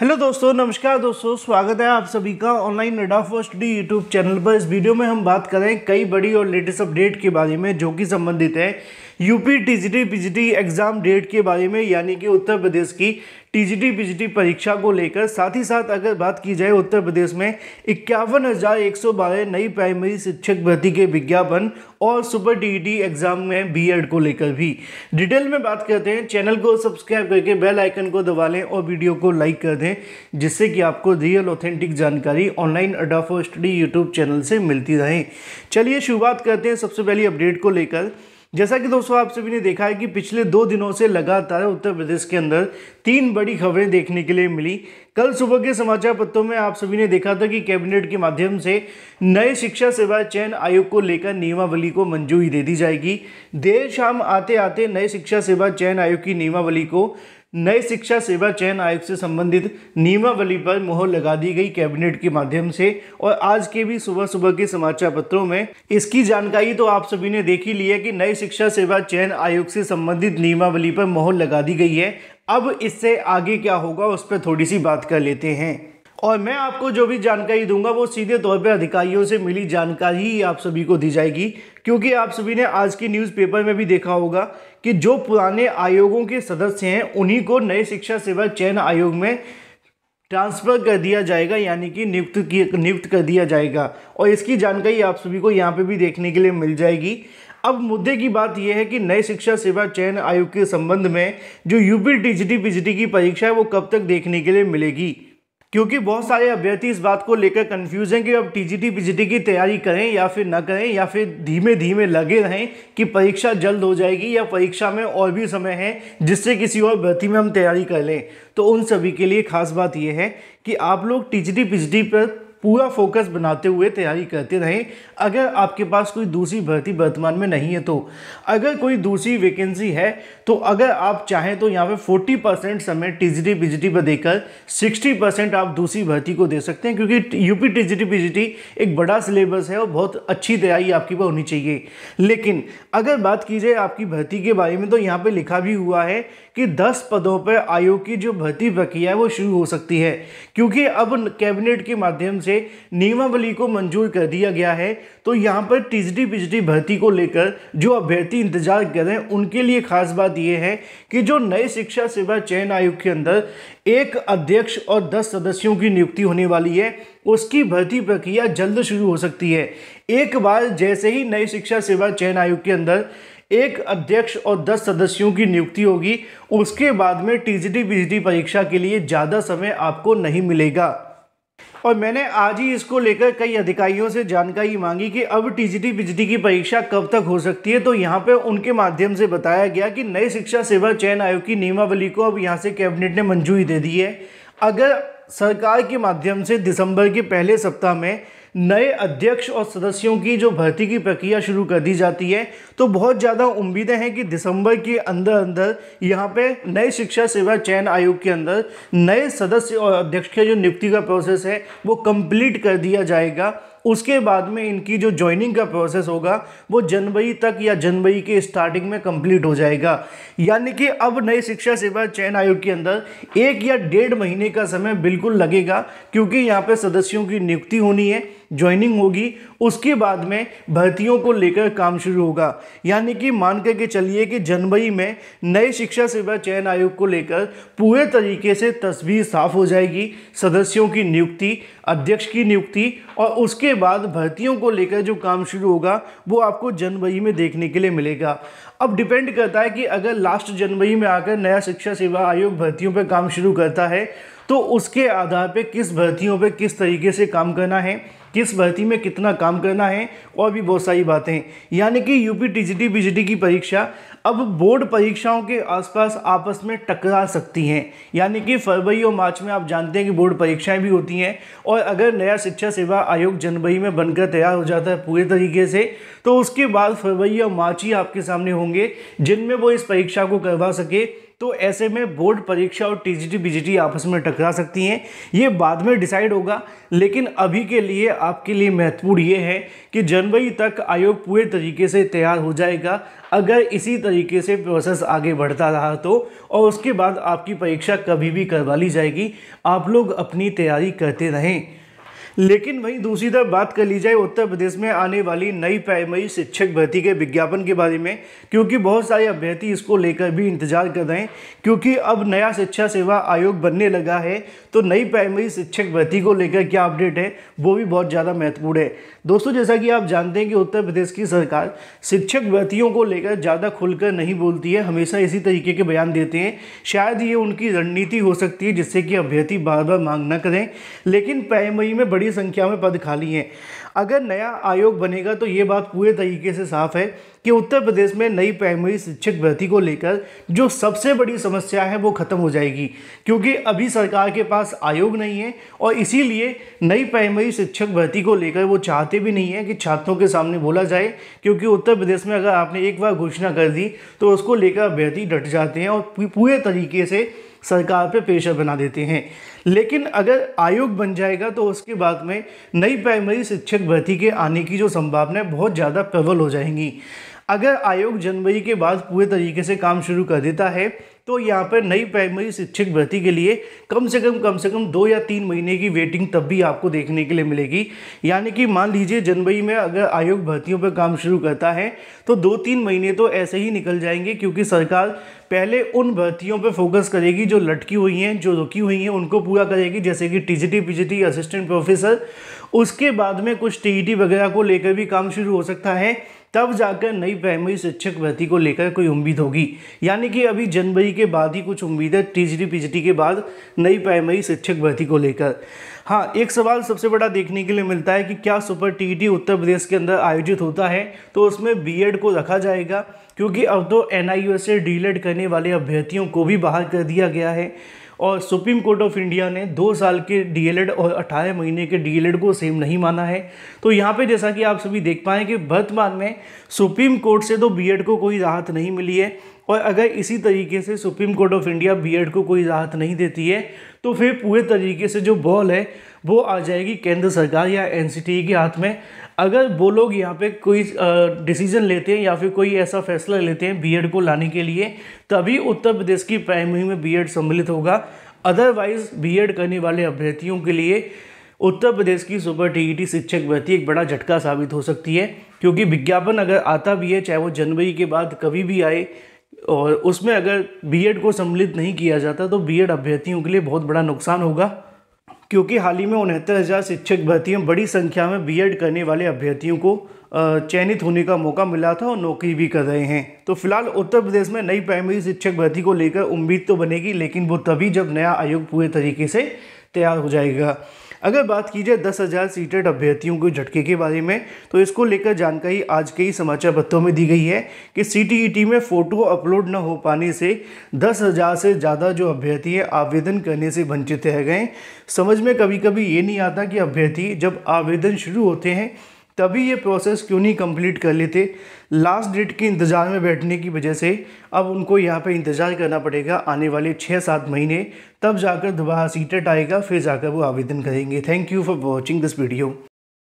hello दोस्तों नमस्कार दोस्तों स्वागत है आप सभी का ऑनलाइन नडा फर्स्ट डी यूट्यूब चैनल पर इस वीडियो में हम बात करें कई बड़ी और लेटेस्ट अपडेट के बारे में जो कि संबंधित है UP TGT PGT exam date के बारे में यानी कि उत्तर प्रदेश की टीजीटी पीजीटी परीक्षा को लेकर साथ ही साथ अगर बात की जाए उत्तर प्रदेश में इक्यावन हज़ार एक सौ बारह नई प्राइमरी शिक्षक भर्ती के विज्ञापन और सुपर टी एग्ज़ाम में बीएड को लेकर भी डिटेल में बात करते हैं चैनल को सब्सक्राइब करके बेल आइकन को दबा लें और वीडियो को लाइक कर दें जिससे कि आपको रियल ऑथेंटिक जानकारी ऑनलाइन अडाफो स्टडी यूट्यूब चैनल से मिलती रहे चलिए शुरुआत करते हैं सबसे पहली अपडेट को लेकर जैसा कि दोस्तों आप सभी ने देखा है कि पिछले दो दिनों से लगातार उत्तर प्रदेश के अंदर तीन बड़ी खबरें देखने के लिए मिली कल सुबह के समाचार पत्रों में आप सभी ने देखा था कि कैबिनेट के माध्यम से नए शिक्षा सेवा चयन आयोग को लेकर नियमावली को मंजूरी दे दी जाएगी देर शाम आते आते नए शिक्षा सेवा चयन आयोग की नियमावली को नए शिक्षा सेवा चयन आयोग से संबंधित नियमावली पर मोहर लगा दी गई कैबिनेट के माध्यम से और आज के भी सुबह सुबह के समाचार पत्रों में इसकी जानकारी तो आप सभी ने देख ही ली है कि नए शिक्षा सेवा चयन आयोग से संबंधित नियमावली पर मोहर लगा दी गई है अब इससे आगे क्या होगा उस पर थोड़ी सी बात कर लेते हैं और मैं आपको जो भी जानकारी दूंगा वो सीधे तौर पर अधिकारियों से मिली जानकारी ही आप सभी को दी जाएगी क्योंकि आप सभी ने आज की न्यूज़पेपर में भी देखा होगा कि जो पुराने आयोगों के सदस्य हैं उन्हीं को नए शिक्षा सेवा चयन आयोग में ट्रांसफ़र कर दिया जाएगा यानी कि नियुक्त की नियुक्त कर दिया जाएगा और इसकी जानकारी आप सभी को यहाँ पर भी देखने के लिए मिल जाएगी अब मुद्दे की बात यह है कि नए शिक्षा सेवा चयन आयोग के संबंध में जो यूपी टीजीटी पीजीटी की परीक्षा है वो कब तक देखने के लिए मिलेगी क्योंकि बहुत सारे अभ्यर्थी इस बात को लेकर कंफ्यूज हैं कि अब टीजीटी पीजीटी की तैयारी करें या फिर न करें या फिर धीमे धीमे लगे रहें कि परीक्षा जल्द हो जाएगी या परीक्षा में और भी समय है जिससे किसी और भर्ती में हम तैयारी कर लें तो उन सभी के लिए खास बात यह है कि आप लोग टीजीटी पीजीटी पर पूरा फोकस बनाते हुए तैयारी करते रहें अगर आपके पास कोई दूसरी भर्ती वर्तमान में नहीं है तो अगर कोई दूसरी वैकेंसी है तो अगर आप चाहें तो यहाँ पे 40 परसेंट समय टी जी टी पर देकर सिक्सटी परसेंट आप दूसरी भर्ती को दे सकते हैं क्योंकि UP T PGT G T एक बड़ा सिलेबस है और बहुत अच्छी तैयारी आपकी पर होनी चाहिए लेकिन अगर बात की जाए आपकी भर्ती के बारे में तो यहाँ पर लिखा भी हुआ है कि दस पदों पर आयोग की जो भर्ती प्रक्रिया है वो शुरू हो सकती है क्योंकि अब कैबिनेट के माध्यम से से नियमावली को मंजूर कर दिया गया है तो यहाँ पर टीजडी बिजडी भर्ती को लेकर जो अभ्यर्थी इंतजार कर रहे हैं उनके लिए खास बात यह है कि जो नए शिक्षा सेवा चयन आयोग के अंदर एक अध्यक्ष और दस सदस्यों की नियुक्ति होने वाली है उसकी भर्ती प्रक्रिया जल्द शुरू हो सकती है एक बार जैसे ही नई शिक्षा सेवा चयन आयोग के अंदर एक अध्यक्ष और दस सदस्यों की नियुक्ति होगी उसके बाद में टीजीटी बीजीटी परीक्षा के लिए ज़्यादा समय आपको नहीं मिलेगा और मैंने आज ही इसको लेकर कई अधिकारियों से जानकारी मांगी कि अब टीजीटी पीजीटी की परीक्षा कब तक हो सकती है तो यहाँ पे उनके माध्यम से बताया गया कि नई शिक्षा सेवा चयन आयोग की नियमावली को अब यहाँ से कैबिनेट ने मंजूरी दे दी है अगर सरकार के माध्यम से दिसंबर के पहले सप्ताह में नए अध्यक्ष और सदस्यों की जो भर्ती की प्रक्रिया शुरू कर दी जाती है तो बहुत ज़्यादा उम्मीदें हैं कि दिसंबर के अंदर अंदर यहाँ पे नए शिक्षा सेवा चयन आयोग के अंदर नए सदस्य और अध्यक्ष के जो नियुक्ति का प्रोसेस है वो कंप्लीट कर दिया जाएगा उसके बाद में इनकी जो ज्वाइनिंग का प्रोसेस होगा वो जनवरी तक या जनवरी के स्टार्टिंग में कंप्लीट हो जाएगा यानी कि अब नए शिक्षा सेवा चयन आयोग के अंदर एक या डेढ़ महीने का समय बिल्कुल लगेगा क्योंकि यहाँ पे सदस्यों की नियुक्ति होनी है ज्वाइनिंग होगी उसके बाद में भर्तियों को लेकर काम शुरू होगा यानी कि मान करके चलिए कि जनवरी में नए शिक्षा सेवा चयन आयोग को लेकर पूरे तरीके से तस्वीर साफ हो जाएगी सदस्यों की नियुक्ति अध्यक्ष की नियुक्ति और उसके बाद भर्तियों को लेकर जो काम शुरू होगा वो आपको जनवरी में देखने के लिए मिलेगा अब डिपेंड करता है कि अगर लास्ट जनवरी में आकर नया शिक्षा सेवा आयोग भर्तियों पर काम शुरू करता है तो उसके आधार पे किस भर्तियों पे किस तरीके से काम करना है किस भर्ती में कितना काम करना है और भी बहुत सारी बातें यानी कि यूपी टीजीटी बीजीटी की परीक्षा अब बोर्ड परीक्षाओं के आसपास आपस में टकरा सकती हैं यानी कि फरवरी और मार्च में आप जानते हैं कि बोर्ड परीक्षाएं भी होती हैं और अगर नया शिक्षा सेवा आयोग जनवरी में बनकर तैयार हो जाता है पूरे तरीके से तो उसके बाद फरवरी और मार्च ही आपके सामने होंगे जिनमें वो इस परीक्षा को करवा सके तो ऐसे में बोर्ड परीक्षा और टीजीटी बीजीटी आपस में टकरा सकती हैं ये बाद में डिसाइड होगा लेकिन अभी के लिए आपके लिए महत्वपूर्ण ये है कि जनवरी तक आयोग पूरे तरीके से तैयार हो जाएगा अगर इसी तरीके से प्रोसेस आगे बढ़ता रहा तो और उसके बाद आपकी परीक्षा कभी भी करवा ली जाएगी आप लोग अपनी तैयारी करते रहें लेकिन वहीं दूसरी तरफ बात कर ली जाए उत्तर प्रदेश में आने वाली नई प्राइमरी शिक्षक भर्ती के विज्ञापन के बारे में क्योंकि बहुत सारे अभ्यर्थी इसको लेकर भी इंतजार कर रहे हैं क्योंकि अब नया शिक्षा सेवा आयोग बनने लगा है तो नई प्राइमरी शिक्षक भर्ती को लेकर क्या अपडेट है वो भी बहुत ज़्यादा महत्वपूर्ण है दोस्तों जैसा कि आप जानते हैं कि उत्तर प्रदेश की सरकार शिक्षक भर्तियों को लेकर ज़्यादा खुलकर नहीं बोलती है हमेशा इसी तरीके के बयान देते हैं शायद ये उनकी रणनीति हो सकती है जिससे कि अभ्यर्थी बार बार मांग न करें लेकिन प्राइमरी में बड़ी बड़ी संख्या में पद खाली हैं अगर नया आयोग बनेगा तो ये बात पूरे तरीके से साफ है कि उत्तर प्रदेश में नई प्राइमरी शिक्षक भर्ती को लेकर जो सबसे बड़ी समस्या है वो ख़त्म हो जाएगी क्योंकि अभी सरकार के पास आयोग नहीं है और इसीलिए नई प्राइमरी शिक्षक भर्ती को लेकर वो चाहते भी नहीं है कि छात्रों के सामने बोला जाए क्योंकि उत्तर प्रदेश में अगर आपने एक बार घोषणा कर दी तो उसको लेकर अभ्यर्थी डट जाते हैं और पूरे तरीके से सरकार पे पेशा बना देते हैं लेकिन अगर आयोग बन जाएगा तो उसके बाद में नई प्राइमरी शिक्षक भर्ती के आने की जो संभावना है बहुत ज़्यादा प्रबल हो जाएंगी अगर आयोग जनवरी के बाद पूरे तरीके से काम शुरू कर देता है तो यहाँ पर नई प्राइमरी शिक्षक भर्ती के लिए कम से कम कम से कम दो या तीन महीने की वेटिंग तब भी आपको देखने के लिए मिलेगी यानी कि मान लीजिए जनवरी में अगर आयोग भर्तियों पर काम शुरू करता है तो दो तीन महीने तो ऐसे ही निकल जाएंगे क्योंकि सरकार पहले उन भर्तियों पर फोकस करेगी जो लटकी हुई हैं जो रुकी हुई हैं उनको पूरा करेगी जैसे कि टी जी असिस्टेंट प्रोफेसर उसके बाद में कुछ टी वगैरह को लेकर भी काम शुरू हो सकता है तब जाकर नई प्राइमरी शिक्षक भर्ती को लेकर कोई उम्मीद होगी यानी कि अभी जनवरी के बाद ही कुछ उम्मीद है टीचरी पीजीटी के बाद नई प्राइमरी शिक्षक भर्ती को लेकर हाँ एक सवाल सबसे बड़ा देखने के लिए मिलता है कि क्या सुपर टी उत्तर प्रदेश के अंदर आयोजित होता है तो उसमें बी को रखा जाएगा क्योंकि अब तो एन से करने वाले अभ्यर्थियों को भी बाहर कर दिया गया है और सुप्रीम कोर्ट ऑफ इंडिया ने दो साल के डीएलएड और अठारह महीने के डीएलएड को सेम नहीं माना है तो यहाँ पे जैसा कि आप सभी देख पाए कि वर्तमान में सुप्रीम कोर्ट से तो बीएड को कोई राहत नहीं मिली है और अगर इसी तरीके से Supreme Court of India BEd को कोई राहत नहीं देती है तो फिर पूरे तरीके से जो बॉल है वो आ जाएगी केंद्र सरकार या एन के हाथ में अगर वो लोग यहाँ पे कोई डिसीजन लेते हैं या फिर कोई ऐसा फैसला लेते हैं बीएड को लाने के लिए तभी उत्तर प्रदेश की प्राइमरी में बीएड सम्मिलित होगा अदरवाइज बीएड करने वाले अभ्यर्थियों के लिए उत्तर प्रदेश की सुपर टीईटी शिक्षक भर्ती एक बड़ा झटका साबित हो सकती है क्योंकि विज्ञापन अगर आता भी है चाहे वो जनवरी के बाद कभी भी आए और उसमें अगर बीएड को सम्मिलित नहीं किया जाता तो बीएड अभ्यर्थियों के लिए बहुत बड़ा नुकसान होगा क्योंकि हाल ही में उनहत्तर हज़ार शिक्षक भर्तियाँ बड़ी संख्या में बीएड करने वाले अभ्यर्थियों को चयनित होने का मौका मिला था और नौकरी भी कर रहे हैं तो फिलहाल उत्तर प्रदेश में नई प्राइमरी शिक्षक भर्ती को लेकर उम्मीद तो बनेगी लेकिन वो तभी जब नया आयोग पूरे तरीके से तैयार हो जाएगा अगर बात की जाए दस हज़ार सीटेड अभ्यर्थियों के झटके के बारे में तो इसको लेकर जानकारी आज के ही समाचार पत्रों में दी गई है कि सी e में फ़ोटो अपलोड न हो पाने से दस हज़ार से ज़्यादा जो अभ्यर्थी हैं आवेदन करने से वंचित रह गए समझ में कभी कभी ये नहीं आता कि अभ्यर्थी जब आवेदन शुरू होते हैं तभी ये प्रोसेस क्यों नहीं कंप्लीट कर लेते लास्ट डेट के इंतज़ार में बैठने की वजह से अब उनको यहाँ पे इंतज़ार करना पड़ेगा आने वाले छः सात महीने तब जाकर दोबारा सीटेट आएगा फिर जाकर वो आवेदन करेंगे thank you for watching this video